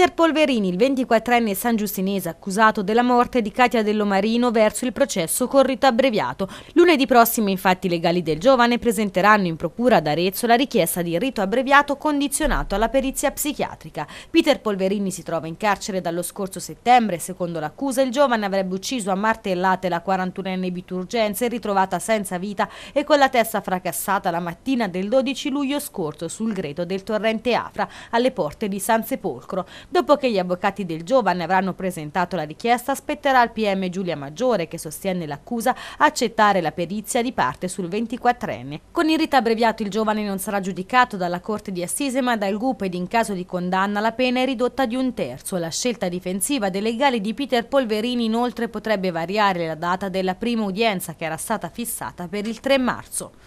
Peter Polverini, il 24enne San Giustinese accusato della morte di Katia Dellomarino verso il processo con rito abbreviato. Lunedì prossimo infatti i legali del giovane presenteranno in procura ad Arezzo la richiesta di rito abbreviato condizionato alla perizia psichiatrica. Peter Polverini si trova in carcere dallo scorso settembre. Secondo l'accusa il giovane avrebbe ucciso a martellate la 41enne biturgenza e ritrovata senza vita e con la testa fracassata la mattina del 12 luglio scorso sul greto del torrente Afra alle porte di San Sepolcro. Dopo che gli avvocati del giovane avranno presentato la richiesta, spetterà al PM Giulia Maggiore, che sostiene l'accusa, accettare la perizia di parte sul 24enne. Con il rito abbreviato il giovane non sarà giudicato dalla Corte di Assise ma dal GUP ed in caso di condanna la pena è ridotta di un terzo. La scelta difensiva dei legali di Peter Polverini inoltre potrebbe variare la data della prima udienza che era stata fissata per il 3 marzo.